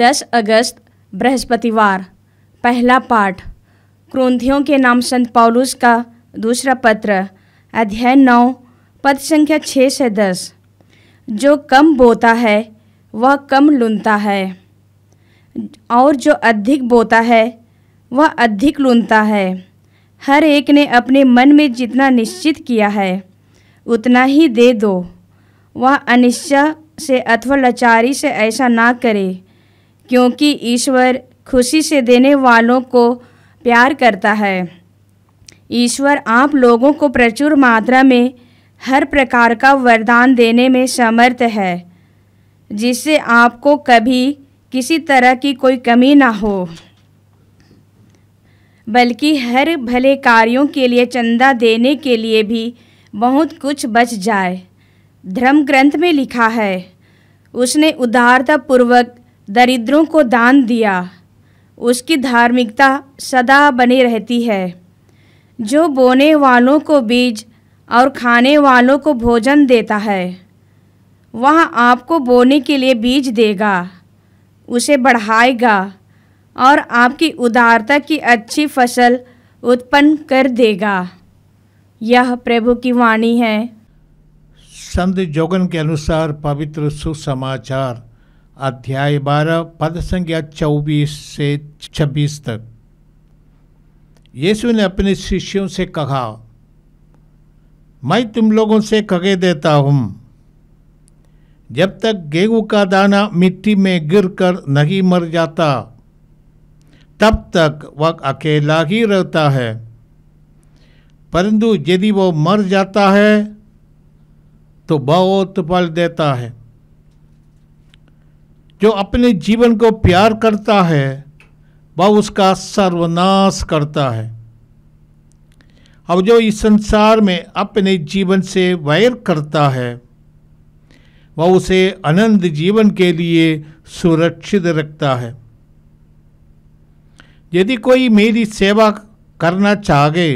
10 अगस्त बृहस्पतिवार पहला पाठ क्रोंथियों के नाम संत पौलुस का दूसरा पत्र अध्याय नौ पद संख्या छः से दस जो कम बोता है वह कम लुनता है और जो अधिक बोता है वह अधिक लुनता है हर एक ने अपने मन में जितना निश्चित किया है उतना ही दे दो वह अनिश्चय से अथवा लाचारी से ऐसा ना करे क्योंकि ईश्वर खुशी से देने वालों को प्यार करता है ईश्वर आप लोगों को प्रचुर मात्रा में हर प्रकार का वरदान देने में समर्थ है जिससे आपको कभी किसी तरह की कोई कमी ना हो बल्कि हर भले कार्यों के लिए चंदा देने के लिए भी बहुत कुछ बच जाए धर्म ग्रंथ में लिखा है उसने उदारतापूर्वक दरिद्रों को दान दिया उसकी धार्मिकता सदा बनी रहती है जो बोने वालों को बीज और खाने वालों को भोजन देता है वह आपको बोने के लिए बीज देगा उसे बढ़ाएगा और आपकी उदारता की अच्छी फसल उत्पन्न कर देगा यह प्रभु की वाणी है संत जोगन के अनुसार पवित्र सुसमाचार अध्याय बारह पद संख्या चौबीस से छब्बीस तक यीशु ने अपने शिष्यों से कहा मैं तुम लोगों से कहे देता हूँ जब तक गेहूं का दाना मिट्टी में गिरकर नहीं मर जाता तब तक वह अकेला ही रहता है परंतु यदि वो मर जाता है तो बहुत फल देता है जो अपने जीवन को प्यार करता है वह उसका सर्वनाश करता है अब जो इस संसार में अपने जीवन से वैर करता है वह उसे अनंत जीवन के लिए सुरक्षित रखता है यदि कोई मेरी सेवा करना चाहे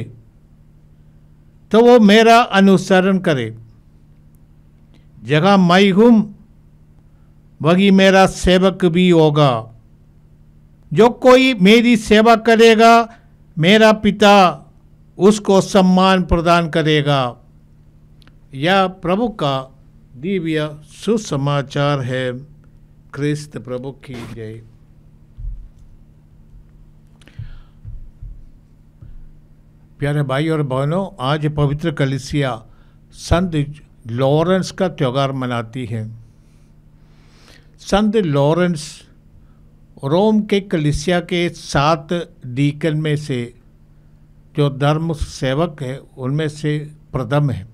तो वो मेरा अनुसरण करे जगह मई हूं वही मेरा सेवक भी होगा जो कोई मेरी सेवा करेगा मेरा पिता उसको सम्मान प्रदान करेगा यह प्रभु का दिव्य सुसमाचार है क्रिस्त प्रभु की जय प्यारे भाई और बहनों आज पवित्र कलिसिया संत लॉरेंस का त्यौहार मनाती है संत लॉरेंस रोम के कलिसिया के सात डीकन में से जो धर्म सेवक है उनमें से प्रथम है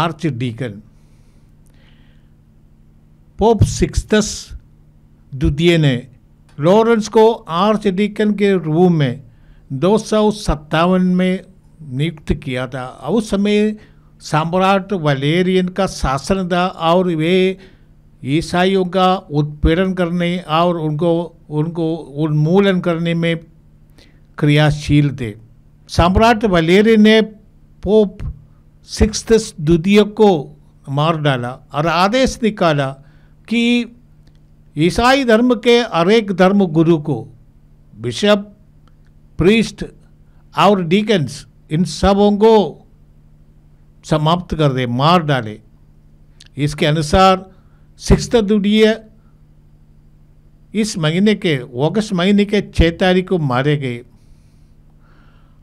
आर्च डीकन पोप सिक्सतस द्वितीय ने लॉरेंस को आर्च डीकन के रूप में दो में नियुक्त किया था उस समय सम्राट वलेरियन का शासन था और वे ईसाइयों का उत्पीड़न करने और उनको उनको उन्मूलन करने में क्रियाशील थे सम्राट वलेरी ने पोप सिक्स द्वितीय को मार डाला और आदेश निकाला कि ईसाई धर्म के हरेक धर्म गुरु को बिशप प्रीस्ट और डीकेंस इन सबों को समाप्त कर दे मार डाले इसके अनुसार शिक्षा इस महीने के अगस्त महीने के छः तारीख को मारे गए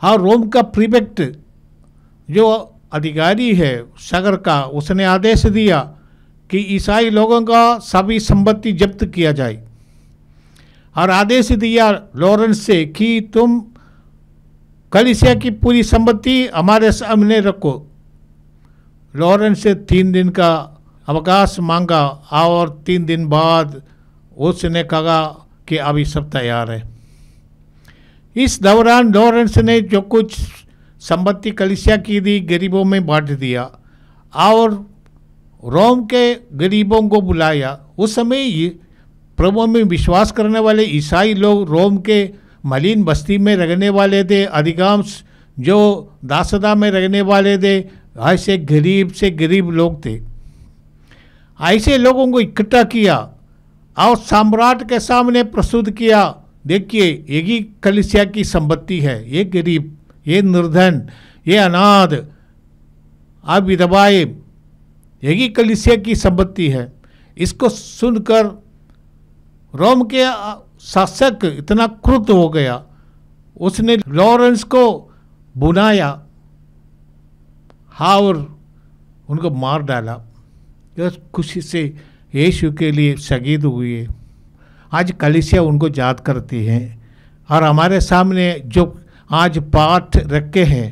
हाँ रोम का प्रीफेक्ट जो अधिकारी है सगर का उसने आदेश दिया कि ईसाई लोगों का सभी संपत्ति जब्त किया जाए और आदेश दिया लॉरेंस से कि तुम कलिसिया की पूरी संपत्ति हमारे सामने रखो लॉरेंस से तीन दिन का अवकाश मांगा और तीन दिन बाद उसने कहा कि अभी सब तैयार है इस दौरान लॉरेंस ने जो कुछ संपत्ति कलिसिया की दी गरीबों में बांट दिया और रोम के गरीबों को बुलाया उस समय प्रभु में विश्वास करने वाले ईसाई लोग रोम के मलिन बस्ती में रहने वाले थे अधिकांश जो दासदा में रहने वाले थे ऐसे गरीब से गरीब लोग थे ऐसे लोगों को इकट्ठा किया और सम्राट के सामने प्रस्तुत किया देखिए यही कलिसिया की संपत्ति है ये गरीब ये निर्धन ये अनाथ आप विधवाए यही कलिसिया की संपत्ति है इसको सुनकर रोम के शासक इतना क्रुद्ध हो गया उसने लॉरेंस को बुनाया हा और उनको मार डाला और खुशी से यीशु के लिए शहीद हुए आज कलिसिया उनको याद करती है और हमारे सामने जो आज पाठ रखे हैं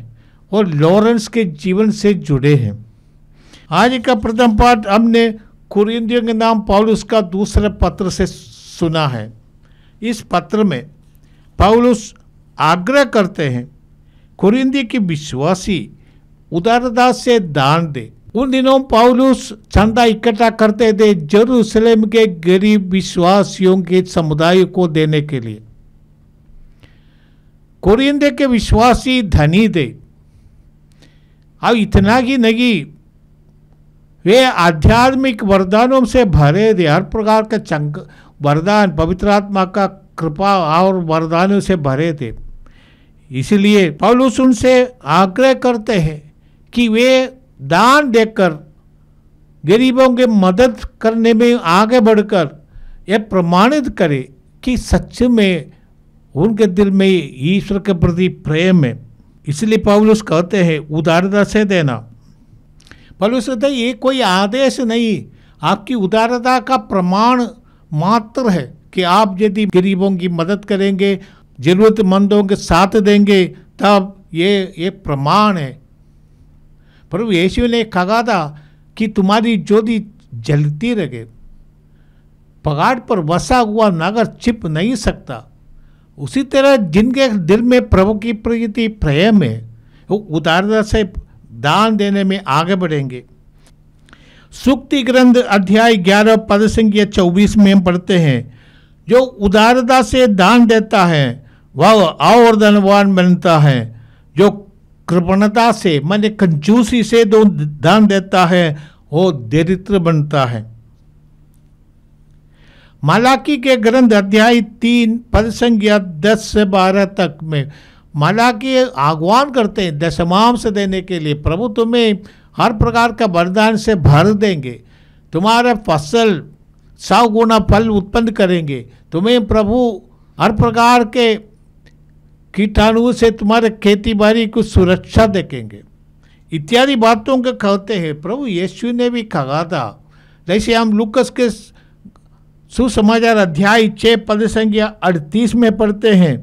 वो लॉरेंस के जीवन से जुड़े हैं आज का प्रथम पाठ हमने कुरिंदियों के नाम पौलुस का दूसरे पत्र से सुना है इस पत्र में पौलुस आग्रह करते हैं कुरिंदी की विश्वासी उदारता से दान दे उन दिनों पाउलुस चंदा इकट्ठा करते थे जरूसलेम के गरीब विश्वासियों के समुदाय को देने के लिए कोरिंदे के विश्वासी धनी थे अब इतना ही नहीं वे आध्यात्मिक वरदानों से भरे थे हर प्रकार के चंग वरदान पवित्र आत्मा का कृपा और वरदानों से भरे थे इसलिए पौलुस उनसे आग्रह करते हैं कि वे दान देकर गरीबों के मदद करने में आगे बढ़कर यह प्रमाणित करे कि सच में उनके दिल में ईश्वर के प्रति प्रेम है इसलिए पौलुस कहते हैं उदारता से देना पौलुस कहते ये कोई आदेश नहीं आपकी उदारता का प्रमाण मात्र है कि आप यदि गरीबों की मदद करेंगे ज़रूरतमंदों के साथ देंगे तब ये ये प्रमाण है प्रभु यीशु ने कहा था कि तुम्हारी ज्योति जलती रहे पगाड़ पर वसा हुआ नागर छिप नहीं सकता उसी तरह जिनके दिल में प्रभु की प्रति प्रेम है वो उदारता से दान देने में आगे बढ़ेंगे सुक्ति ग्रंथ अध्याय ग्यारह पद संख्या चौबीस में पढ़ते हैं जो उदारता से दान देता है वह और धनवान बनता है जो कृपणता से मन कंजूसी से जो दान देता है वो दरिद्र बनता है मालाकी के ग्रंथ अध्याय तीन पद संज्ञा दस से बारह तक में मालाकी आह्वान करते हैं दशमाम से देने के लिए प्रभु तुम्हें हर प्रकार का वरदान से भर देंगे तुम्हारा फसल सौ गुना फल उत्पन्न करेंगे तुम्हें प्रभु हर प्रकार के कीटाणु से तुम्हारे खेती बाड़ी को सुरक्षा देखेंगे इत्यादि बातों को कहते हैं प्रभु यीशु ने भी कहा था जैसे हम लुकस के सुसमाचार अध्याय छः पद संख्या अड़तीस में पढ़ते हैं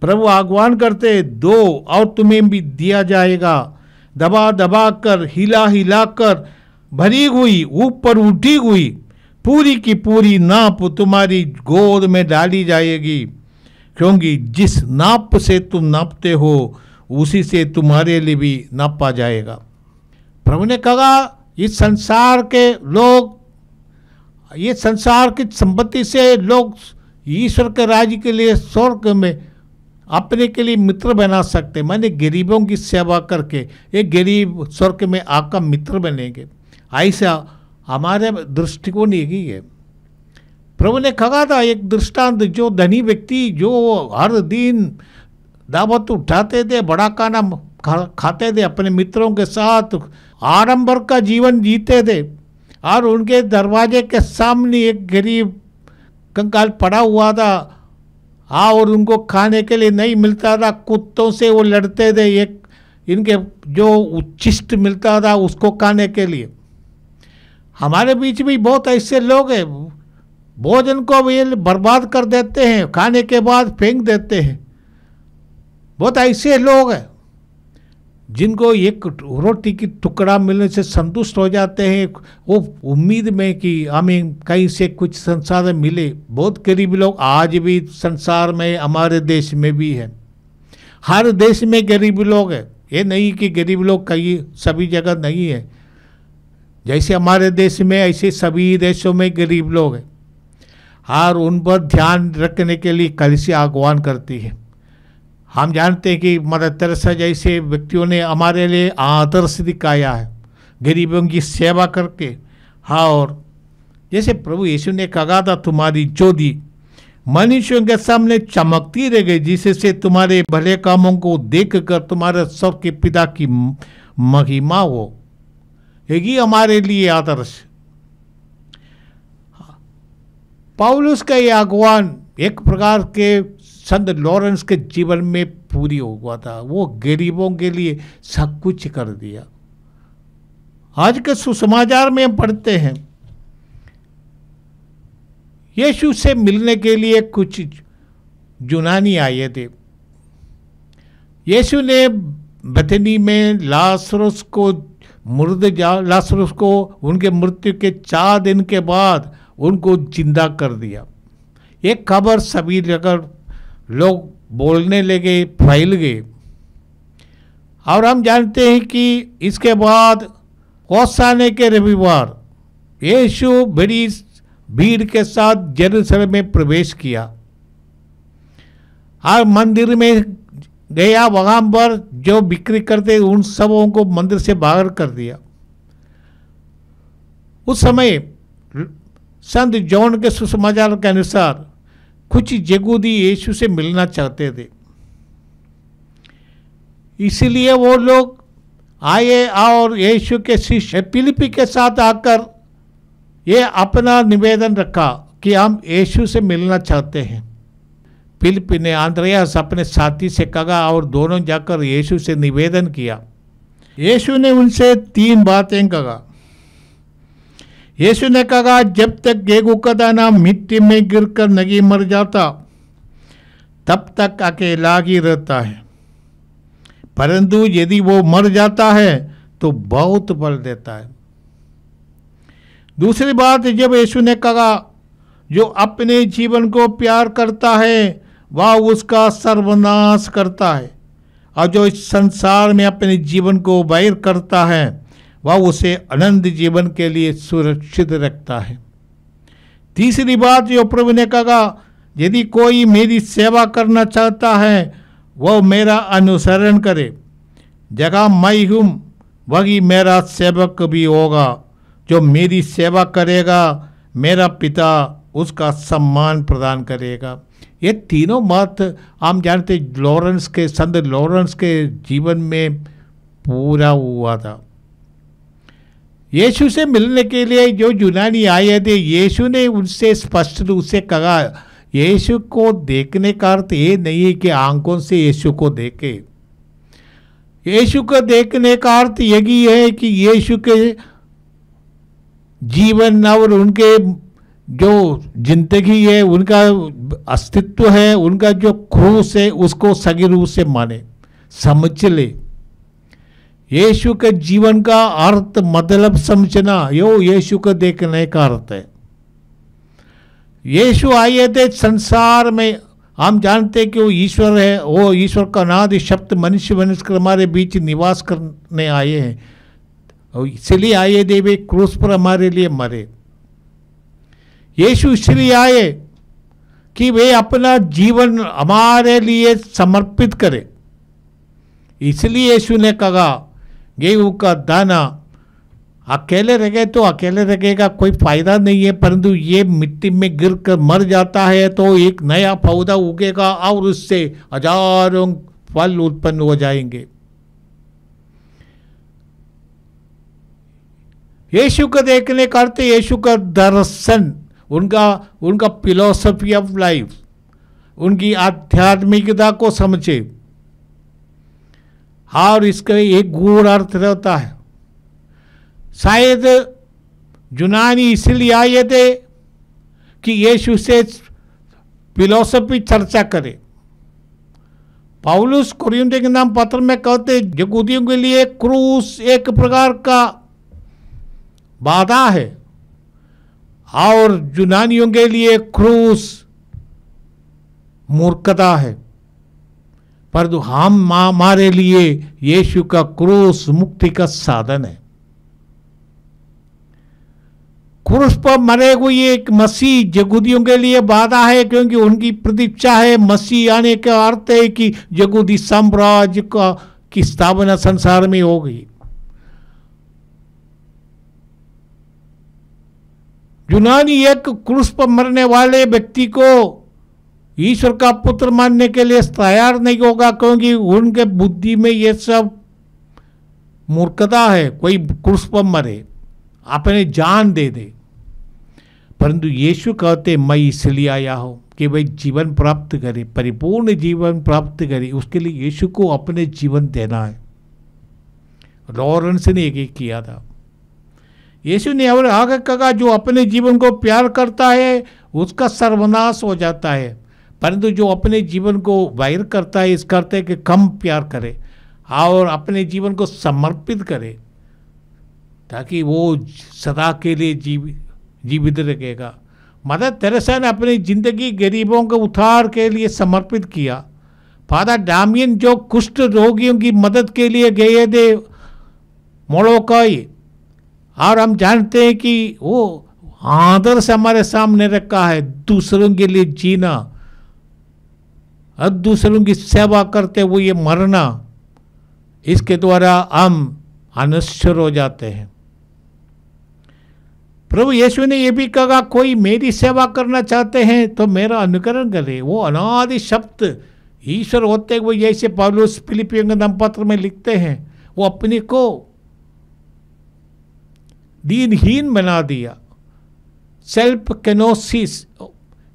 प्रभु आगवान करते दो और तुम्हें भी दिया जाएगा दबा दबा कर हिला हिला कर भरी हुई ऊपर उठी हुई पूरी की पूरी नाप तुम्हारी गोद में डाली जाएगी क्योंकि जिस नाप से तुम नापते हो उसी से तुम्हारे लिए भी नापा जाएगा प्रभु ने कहा इस संसार के लोग ये संसार की संपत्ति से लोग ईश्वर के राज्य के लिए स्वर्ग में अपने के लिए मित्र बना सकते मैंने गरीबों की सेवा करके ये गरीब स्वर्ग में आपका मित्र बनेंगे ऐसा हमारे दृष्टिकोण यही है प्रभु ने कहा था एक दृष्टांत जो धनी व्यक्ति जो हर दिन दावत उठाते थे बड़ा खाना खा, खाते थे अपने मित्रों के साथ आडम्बर का जीवन जीते थे और उनके दरवाजे के सामने एक गरीब कंकाल पड़ा हुआ था हाँ और उनको खाने के लिए नहीं मिलता था कुत्तों से वो लड़ते थे एक इनके जो उच्चिष्ट मिलता था उसको खाने के लिए हमारे बीच भी बहुत ऐसे लोग हैं भोजन को ये बर्बाद कर देते हैं खाने के बाद फेंक देते हैं बहुत ऐसे लोग हैं जिनको एक रोटी की टुकड़ा मिलने से संतुष्ट हो जाते हैं वो उम्मीद में कि हमें कहीं से कुछ संसाधन मिले बहुत गरीब लोग आज भी संसार में हमारे देश में भी है हर देश में गरीब लोग हैं ये नहीं कि गरीब लोग कहीं सभी जगह नहीं है जैसे हमारे देश में ऐसे सभी देशों में गरीब लोग हैं और उन पर ध्यान रखने के लिए कलिसिया आगवान करती है हम जानते हैं कि मदर तरसा जैसे व्यक्तियों ने हमारे लिए आदर्श दिखाया है गरीबों की सेवा करके हाँ और जैसे प्रभु यीशु ने कहा था तुम्हारी ज्योति मनुष्यों के सामने चमकती रह गई जिससे तुम्हारे भले कामों को देख कर तुम्हारे सबके पिता की महिमा हो यही हमारे लिए आदर्श पाउलस का ये आगवान एक प्रकार के संत लॉरेंस के जीवन में पूरी हो गया था वो गरीबों के लिए सब कुछ कर दिया आज के सुसमाचार में हम पढ़ते हैं यीशु से मिलने के लिए कुछ जुनानी आए थे यीशु ने बथनी में लासरस को मुर्द जा लासरस को उनके मृत्यु के चार दिन के बाद उनको जिंदा कर दिया ये खबर सभी जगह लोग बोलने लगे फैल गए और हम जानते हैं कि इसके बाद कौसाने के रविवार यीशु बड़ी भीड़ के साथ जरूसल में प्रवेश किया और मंदिर में गया वहाँ पर जो बिक्री करते उन सबों को मंदिर से बाहर कर दिया उस समय संत जॉन के सुसमाचार के अनुसार कुछ जगूदी यीशु से मिलना चाहते थे इसलिए वो लोग आए और यीशु के शिष्य पिलिपी के साथ आकर ये अपना निवेदन रखा कि हम यीशु से मिलना चाहते हैं पिलिपी ने आंद्रयास अपने साथी से कहा और दोनों जाकर यीशु से निवेदन किया यीशु ने उनसे तीन बातें कहा येसु ने कहा जब तक गेहूं का दाना मिट्टी में गिरकर नहीं मर जाता तब तक अकेला ही रहता है परंतु यदि वो मर जाता है तो बहुत बल देता है दूसरी बात जब येसु ने कहा जो अपने जीवन को प्यार करता है वह उसका सर्वनाश करता है और जो इस संसार में अपने जीवन को वैर करता है वह उसे अनंत जीवन के लिए सुरक्षित रखता है तीसरी बात जो प्रभु ने कहा यदि कोई मेरी सेवा करना चाहता है वह मेरा अनुसरण करे जगह मैं हूँ वही मेरा सेवक भी होगा जो मेरी सेवा करेगा मेरा पिता उसका सम्मान प्रदान करेगा ये तीनों मत हम जानते लॉरेंस के संत लॉरेंस के जीवन में पूरा हुआ था यीशु से मिलने के लिए जो यूनानी आए थे यीशु ने उनसे स्पष्ट रूप से कहा यीशु को देखने का अर्थ ये नहीं है कि आंखों से यीशु को देखे यीशु को देखने का अर्थ यही है कि यीशु के जीवन और उनके जो जिंदगी है उनका अस्तित्व है उनका जो खूस है उसको सगी रूप से माने समझ ले यीशु के जीवन का अर्थ मतलब समझना यो यीशु को देखने का अर्थ है यीशु आए थे संसार में हम जानते कि वो ईश्वर है वो ईश्वर का नाद शब्द मनुष्य बनकर हमारे बीच निवास करने आए हैं इसलिए आए थे वे क्रूस पर हमारे लिए मरे यीशु इसलिए आए कि वे अपना जीवन हमारे लिए समर्पित करें इसलिए यीशु ने कहा गेहूं का दाना अकेले रह गए तो अकेले गएगा कोई फायदा नहीं है परंतु ये मिट्टी में गिर कर मर जाता है तो एक नया पौधा उगेगा और उससे हजारों फल उत्पन्न हो जाएंगे यीशु को देखने करते यीशु का दर्शन उनका उनका फिलोसफी ऑफ लाइफ उनकी आध्यात्मिकता को समझे और इसका एक गूढ़ अर्थ रहता है शायद यूनानी इसलिए आए थे कि यीशु से फिलोसफी चर्चा करे पाउलुस कुरियंटे के नाम पत्र में कहते जगूदियों के लिए क्रूस एक प्रकार का बाधा है और यूनानियों के लिए क्रूस मूर्खता है पर तो हम हमारे लिए यीशु का क्रूस मुक्ति का साधन है क्रूस पर मरे हुए एक मसीह जगूदियों के लिए बाधा है क्योंकि उनकी प्रतीक्षा है मसीह आने का अर्थ है कि जगूदी साम्राज्य का की स्थापना संसार में हो गई यूनानी एक क्रूस पर मरने वाले व्यक्ति को ईश्वर का पुत्र मानने के लिए तैयार नहीं होगा क्योंकि उनके बुद्धि में ये सब मूर्खता है कोई क्रूस पर मरे अपने जान दे दे परंतु यीशु कहते मैं इसलिए आया हूँ कि भाई जीवन प्राप्त करे परिपूर्ण जीवन प्राप्त करे उसके लिए यीशु को अपने जीवन देना है लॉरेंस ने एक एक किया था यीशु ने और आगे कहा जो अपने जीवन को प्यार करता है उसका सर्वनाश हो जाता है परंतु जो अपने जीवन को वायर करता है इस करते कि कम प्यार करे और अपने जीवन को समर्पित करे ताकि वो सदा के लिए जीव जीवित रहेगा मदर तेरेसा ने अपनी ज़िंदगी गरीबों को उधार के लिए समर्पित किया फादर डामियन जो कुष्ठ रोगियों की मदद के लिए गए थे मोड़ोकाई और हम जानते हैं कि वो आदर्श हमारे सामने रखा है दूसरों के लिए जीना और दूसरों की सेवा करते हुए ये मरना इसके द्वारा हम अनश्वर हो जाते हैं प्रभु यीशु ने यह भी कहा कोई मेरी सेवा करना चाहते हैं तो मेरा अनुकरण करे वो अनादि शब्द ईश्वर होते हुए जैसे पावलोस फिलिपियों के दमपत्र में लिखते हैं वो अपने को दीनहीन बना दिया सेल्फ कैनोसिस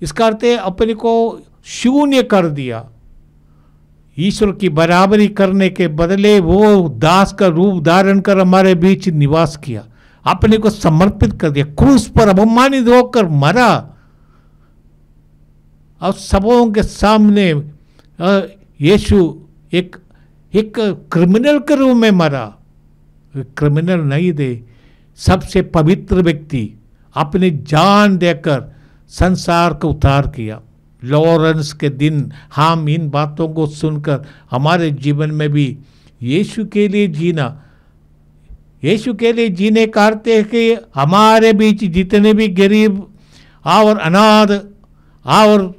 इसका अर्थ है अपने को शून्य कर दिया ईश्वर की बराबरी करने के बदले वो दास का रूप धारण कर हमारे बीच निवास किया अपने को समर्पित कर दिया क्रूस पर अपमानित होकर मरा और सबों के सामने यीशु एक एक क्रिमिनल के रूप में मरा क्रिमिनल नहीं दे सबसे पवित्र व्यक्ति अपनी जान देकर संसार को उतार किया लॉरेंस के दिन हम इन बातों को सुनकर हमारे जीवन में भी यीशु के लिए जीना यीशु के लिए जीने का अर्थ है कि हमारे बीच जितने भी गरीब और अनाथ और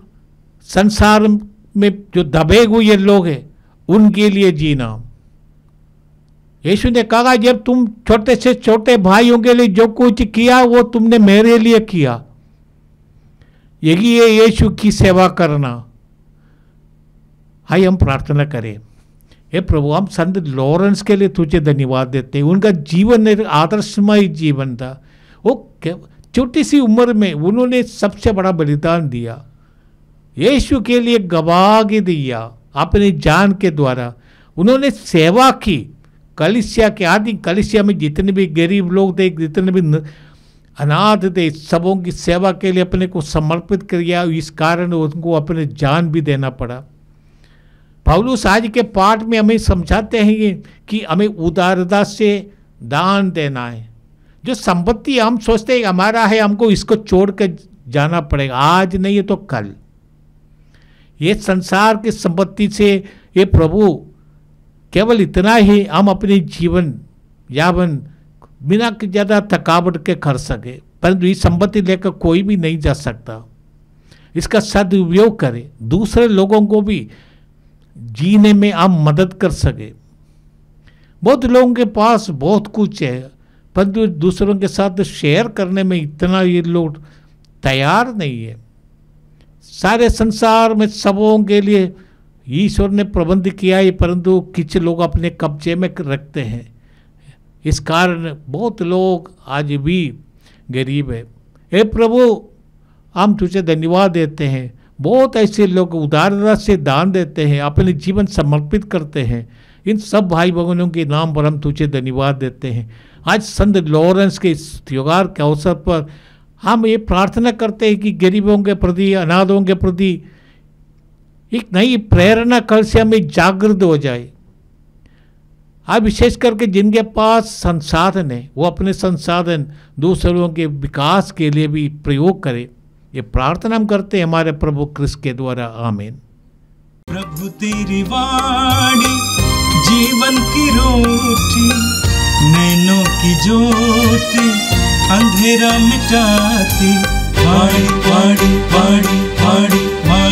संसार में जो दबे हुए लोग हैं उनके लिए जीना यीशु ने कहा जब तुम छोटे से छोटे भाइयों के लिए जो कुछ किया वो तुमने मेरे लिए किया यही यीशु की सेवा करना हाई हम प्रार्थना करें हे प्रभु हम संत लॉरेंस के लिए तुझे धन्यवाद देते हैं उनका जीवन एक आदर्शमय जीवन था वो छोटी सी उम्र में उन्होंने सबसे बड़ा बलिदान दिया यीशु के लिए गवाह दिया अपने जान के द्वारा उन्होंने सेवा की कलिसिया के आदि कलिसिया में जितने भी गरीब लोग थे जितने भी न, अनाथ थे सबों की सेवा के लिए अपने को समर्पित कर गया इस कारण उनको अपने जान भी देना पड़ा पावलूस आज के पाठ में हमें समझाते हैं ये कि हमें उदारता से दान देना है जो संपत्ति हम सोचते हैं हमारा है हमको इसको छोड़ कर जाना पड़ेगा आज नहीं है तो कल ये संसार की संपत्ति से ये प्रभु केवल इतना ही हम अपने जीवन यावन बिना ज़्यादा थकावट के कर सके परंतु इस संपत्ति लेकर कोई भी नहीं जा सकता इसका सदुपयोग करें दूसरे लोगों को भी जीने में आप मदद कर सके बहुत लोगों के पास बहुत कुछ है परंतु दूसरों के साथ शेयर करने में इतना ये लोग तैयार नहीं है सारे संसार में सबों के लिए ईश्वर ने प्रबंध किया है परंतु किच लोग अपने कब्जे में रखते हैं इस कारण बहुत लोग आज भी गरीब है हे प्रभु हम तुझे धन्यवाद देते हैं बहुत ऐसे लोग उदारता से दान देते हैं अपने जीवन समर्पित करते हैं इन सब भाई बहनों के नाम पर हम तुझे धन्यवाद देते हैं आज संत लॉरेंस के इस त्यौहार के अवसर पर हम ये प्रार्थना करते हैं कि गरीबों के प्रति अनाथों के प्रति एक नई प्रेरणा कल से हमें जागृत हो जाए अब विशेष करके जिनके पास संसाधन है वो अपने संसाधन दूसरों के विकास के लिए भी प्रयोग करें ये प्रार्थना हम करते हैं हमारे प्रभु क्रिस के द्वारा आमीन प्रभु तेरी वाणी जीवन की रोटी नैनों की ज्योति अंधेरा मिटाती वाणी वाणी वाणी वाणी वाणी